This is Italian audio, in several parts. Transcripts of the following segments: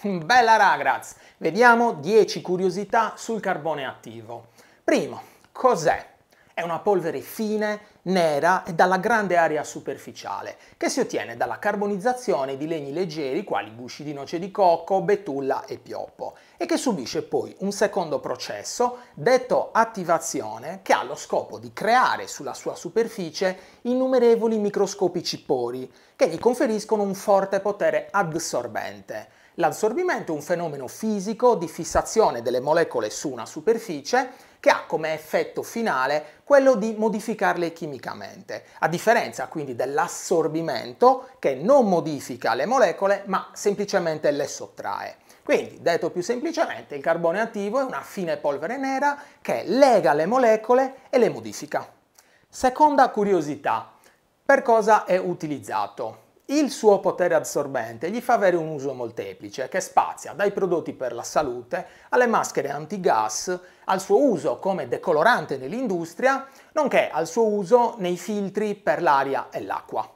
Bella ragaz! Vediamo 10 curiosità sul carbone attivo. Primo, cos'è? È una polvere fine, nera e dalla grande area superficiale, che si ottiene dalla carbonizzazione di legni leggeri quali gusci di noce di cocco, betulla e pioppo, e che subisce poi un secondo processo, detto attivazione, che ha lo scopo di creare sulla sua superficie innumerevoli microscopici pori, che gli conferiscono un forte potere adsorbente L'assorbimento è un fenomeno fisico di fissazione delle molecole su una superficie che ha come effetto finale quello di modificarle chimicamente, a differenza quindi dell'assorbimento che non modifica le molecole ma semplicemente le sottrae. Quindi, detto più semplicemente, il carbone attivo è una fine polvere nera che lega le molecole e le modifica. Seconda curiosità, per cosa è utilizzato? Il suo potere assorbente gli fa avere un uso molteplice che spazia dai prodotti per la salute alle maschere antigas, al suo uso come decolorante nell'industria, nonché al suo uso nei filtri per l'aria e l'acqua.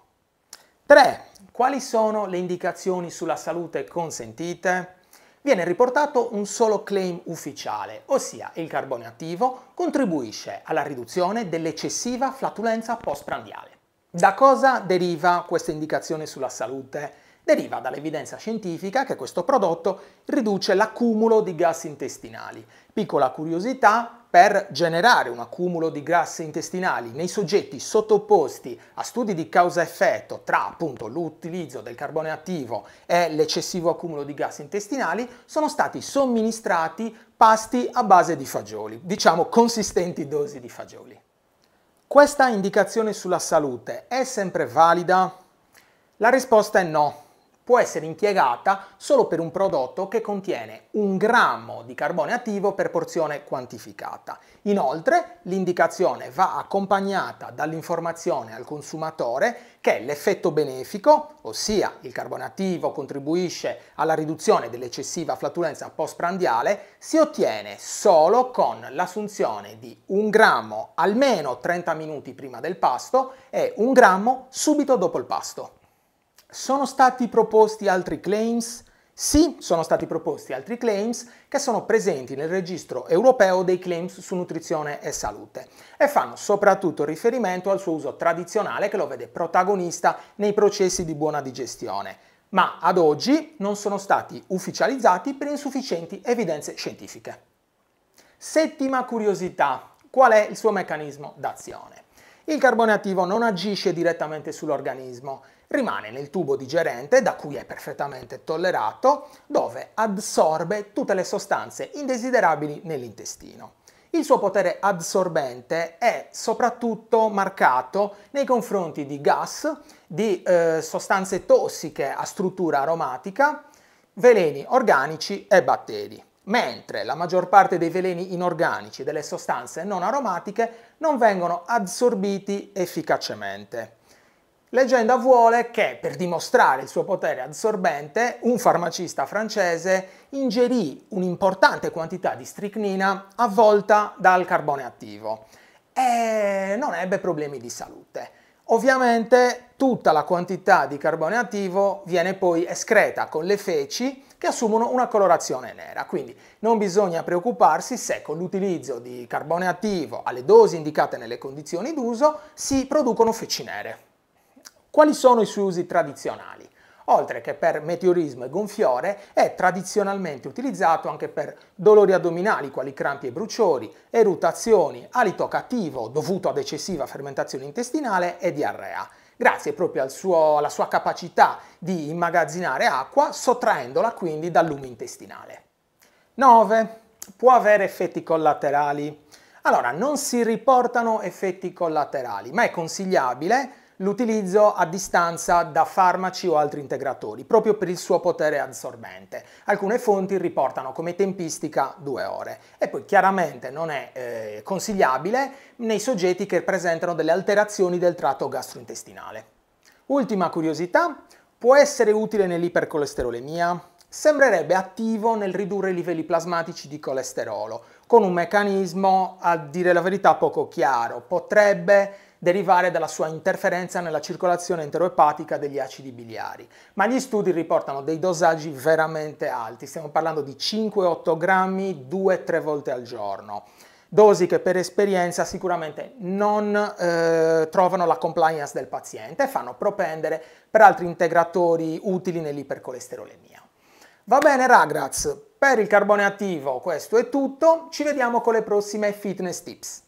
3. Quali sono le indicazioni sulla salute consentite? Viene riportato un solo claim ufficiale, ossia il carbone attivo contribuisce alla riduzione dell'eccessiva flatulenza postprandiale. Da cosa deriva questa indicazione sulla salute? Deriva dall'evidenza scientifica che questo prodotto riduce l'accumulo di gas intestinali. Piccola curiosità, per generare un accumulo di gas intestinali nei soggetti sottoposti a studi di causa-effetto tra appunto l'utilizzo del carbone attivo e l'eccessivo accumulo di gas intestinali sono stati somministrati pasti a base di fagioli, diciamo consistenti dosi di fagioli. Questa indicazione sulla salute è sempre valida? La risposta è no può essere impiegata solo per un prodotto che contiene un grammo di carbone attivo per porzione quantificata. Inoltre l'indicazione va accompagnata dall'informazione al consumatore che l'effetto benefico, ossia il carbone attivo contribuisce alla riduzione dell'eccessiva flatulenza postprandiale, si ottiene solo con l'assunzione di un grammo almeno 30 minuti prima del pasto e un grammo subito dopo il pasto. Sono stati proposti altri claims? Sì, sono stati proposti altri claims che sono presenti nel registro europeo dei claims su nutrizione e salute e fanno soprattutto riferimento al suo uso tradizionale che lo vede protagonista nei processi di buona digestione, ma ad oggi non sono stati ufficializzati per insufficienti evidenze scientifiche. Settima curiosità, qual è il suo meccanismo d'azione? Il carbone attivo non agisce direttamente sull'organismo, rimane nel tubo digerente, da cui è perfettamente tollerato, dove adsorbe tutte le sostanze indesiderabili nell'intestino. Il suo potere adsorbente è soprattutto marcato nei confronti di gas, di eh, sostanze tossiche a struttura aromatica, veleni organici e batteri mentre la maggior parte dei veleni inorganici e delle sostanze non aromatiche non vengono assorbiti efficacemente. Leggenda vuole che, per dimostrare il suo potere assorbente, un farmacista francese ingerì un'importante quantità di stricnina avvolta dal carbone attivo e non ebbe problemi di salute. Ovviamente tutta la quantità di carbone attivo viene poi escreta con le feci che assumono una colorazione nera, quindi non bisogna preoccuparsi se con l'utilizzo di carbone attivo alle dosi indicate nelle condizioni d'uso si producono feci nere. Quali sono i suoi usi tradizionali? oltre che per meteorismo e gonfiore, è tradizionalmente utilizzato anche per dolori addominali quali crampi e bruciori, erutazioni, alito cattivo dovuto ad eccessiva fermentazione intestinale e diarrea grazie proprio al suo, alla sua capacità di immagazzinare acqua, sottraendola quindi dal lume intestinale. 9. Può avere effetti collaterali. Allora, non si riportano effetti collaterali, ma è consigliabile l'utilizzo a distanza da farmaci o altri integratori, proprio per il suo potere assorbente. Alcune fonti riportano come tempistica due ore. E poi chiaramente non è eh, consigliabile nei soggetti che presentano delle alterazioni del tratto gastrointestinale. Ultima curiosità, può essere utile nell'ipercolesterolemia? Sembrerebbe attivo nel ridurre i livelli plasmatici di colesterolo, con un meccanismo, a dire la verità, poco chiaro. Potrebbe derivare dalla sua interferenza nella circolazione enteroepatica degli acidi biliari. Ma gli studi riportano dei dosaggi veramente alti, stiamo parlando di 5-8 grammi 2-3 volte al giorno dosi che per esperienza sicuramente non eh, trovano la compliance del paziente e fanno propendere per altri integratori utili nell'ipercolesterolemia. Va bene ragazzi, per il carbone attivo questo è tutto, ci vediamo con le prossime fitness tips.